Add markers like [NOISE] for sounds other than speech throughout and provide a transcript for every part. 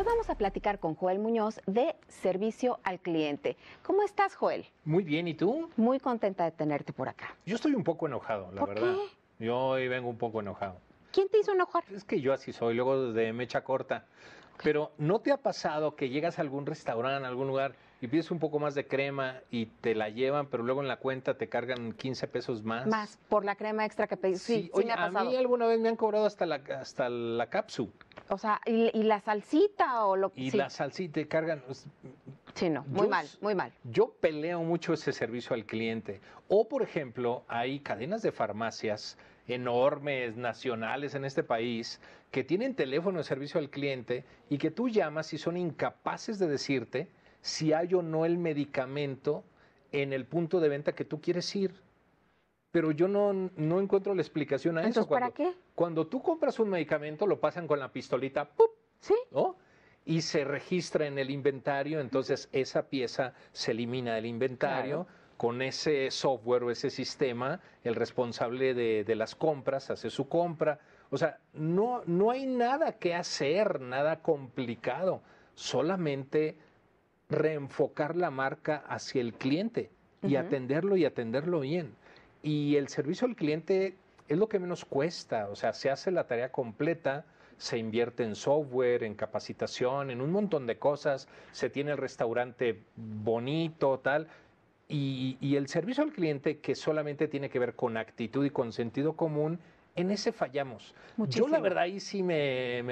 Hoy vamos a platicar con Joel Muñoz de Servicio al Cliente. ¿Cómo estás, Joel? Muy bien, ¿y tú? Muy contenta de tenerte por acá. Yo estoy un poco enojado, la verdad. Qué? Yo hoy vengo un poco enojado. ¿Quién te hizo enojar? Es que yo así soy, luego de mecha corta. Pero ¿no te ha pasado que llegas a algún restaurante, a algún lugar, y pides un poco más de crema y te la llevan, pero luego en la cuenta te cargan 15 pesos más? Más, por la crema extra que pediste. Sí, me ha pasado. a mí alguna vez me han cobrado hasta la, hasta la cápsula. O sea, y, la salsita o lo que Y la salsita cargan. Sí, no, muy mal, muy mal. Yo peleo mucho ese servicio al cliente. O, por ejemplo, hay cadenas de farmacias enormes, nacionales en este país, que tienen teléfono de servicio al cliente y que tú llamas y son incapaces de decirte si hay o no el medicamento en el punto de venta que tú quieres ir pero yo no, encuentro la explicación a eso. Cuando, ¿Para qué? Cuando tú compras un medicamento, lo pasan con la pistolita, ¡pup! ¿Sí? y se registra en el inventario, entonces esa pieza se elimina del inventario. Con ese software o ese sistema, el responsable de, de, las compras hace su compra. O sea, no, no hay nada que hacer, nada complicado, solamente reenfocar la marca hacia el cliente y atenderlo y atenderlo bien. Y el servicio al cliente es lo que menos cuesta, o sea, se hace la tarea completa, se invierte en software, en capacitación, en un montón de cosas, se tiene el restaurante bonito, tal, y, el servicio al cliente que solamente tiene que ver con actitud y con sentido común, en ese fallamos. Yo la verdad ahí sí me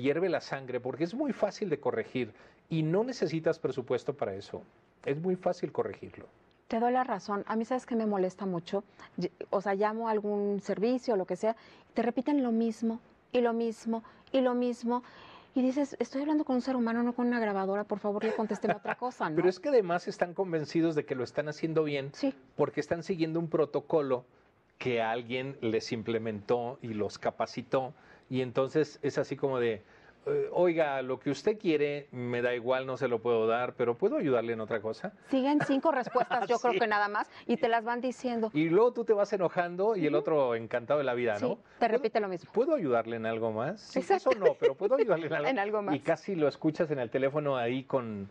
hierve la sangre porque es muy fácil de corregir y no necesitas presupuesto para eso. Es muy fácil corregirlo. Te doy la razón. A mí sabes que me molesta mucho. O sea, llamo a algún servicio o lo que sea, y te repiten lo mismo y lo mismo y lo mismo. Y dices, estoy hablando con un ser humano, no con una grabadora, por favor, le contesten otra cosa, [LAUGHS] Pero es que además están convencidos de que lo están haciendo bien sí. porque están siguiendo un protocolo que alguien les implementó y los capacitó. Y entonces es así como de, eh, oiga, lo que usted quiere, me da igual, no se lo puedo dar, pero ¿puedo ayudarle en otra cosa? Siguen cinco respuestas, yo [LAUGHS] creo que nada más, y te las van diciendo. Y luego tú te vas enojando y el otro encantado de la vida, ¿no? Te repite lo mismo. ¿Puedo ayudarle en algo más? eso no, pero ¿puedo ayudarle en [LAUGHS] algo? más. Y casi lo escuchas en el teléfono ahí con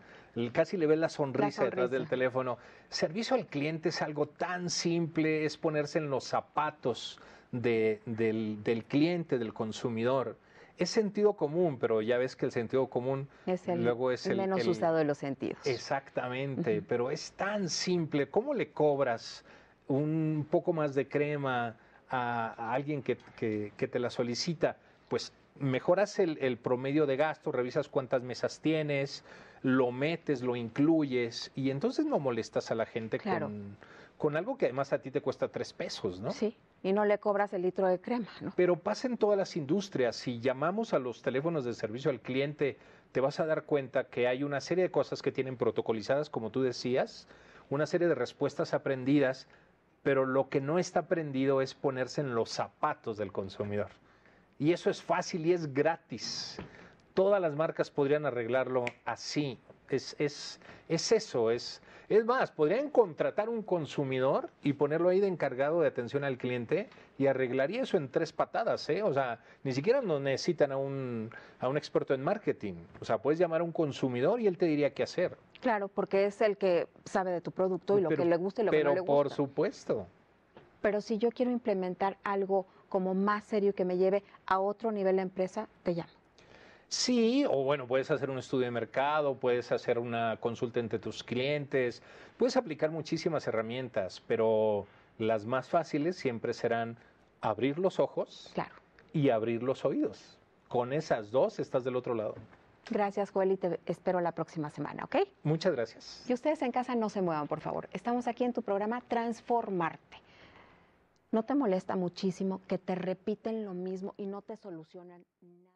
casi le ves la sonrisa, detrás del teléfono. Servicio al cliente es algo tan simple, es ponerse en los zapatos del, cliente, del consumidor. Es sentido común, pero ya ves que el sentido común es el, luego es el, menos usado de los sentidos. Exactamente, pero es tan simple. ¿Cómo le cobras un poco más de crema a, alguien que, te la solicita? Pues mejoras el, promedio de gasto, revisas cuántas mesas tienes, lo metes, lo incluyes y entonces no molestas a la gente con, con, algo que además a ti te cuesta tres pesos, ¿no? Sí, y no le cobras el litro de crema. ¿no? Pero pasa en todas las industrias. Si llamamos a los teléfonos de servicio al cliente, te vas a dar cuenta que hay una serie de cosas que tienen protocolizadas, como tú decías, una serie de respuestas aprendidas, pero lo que no está aprendido es ponerse en los zapatos del consumidor. Y eso es fácil y es gratis. Todas las marcas podrían arreglarlo así, es, es, eso, es, es más, podrían contratar un consumidor y ponerlo ahí de encargado de atención al cliente y arreglaría eso en tres patadas, ¿eh? O sea, ni siquiera nos necesitan a un, a un experto en marketing. O sea, puedes llamar a un consumidor y él te diría qué hacer. Claro, porque es el que sabe de tu producto y lo que le gusta y lo que no le gusta. Pero por supuesto. Pero si yo quiero implementar algo como más serio que me lleve a otro nivel de empresa, te llamo. Sí, o bueno, puedes hacer un estudio de mercado, puedes hacer una consulta entre tus clientes, puedes aplicar muchísimas herramientas, pero las más fáciles siempre serán abrir los ojos y abrir los oídos. Con esas dos estás del otro lado. Gracias, Joel, y te espero la próxima semana, ¿ok? Muchas gracias. Y ustedes en casa no se muevan, por favor. Estamos aquí en tu programa Transformarte. ¿No te molesta muchísimo que te repiten lo mismo y no te solucionan nada?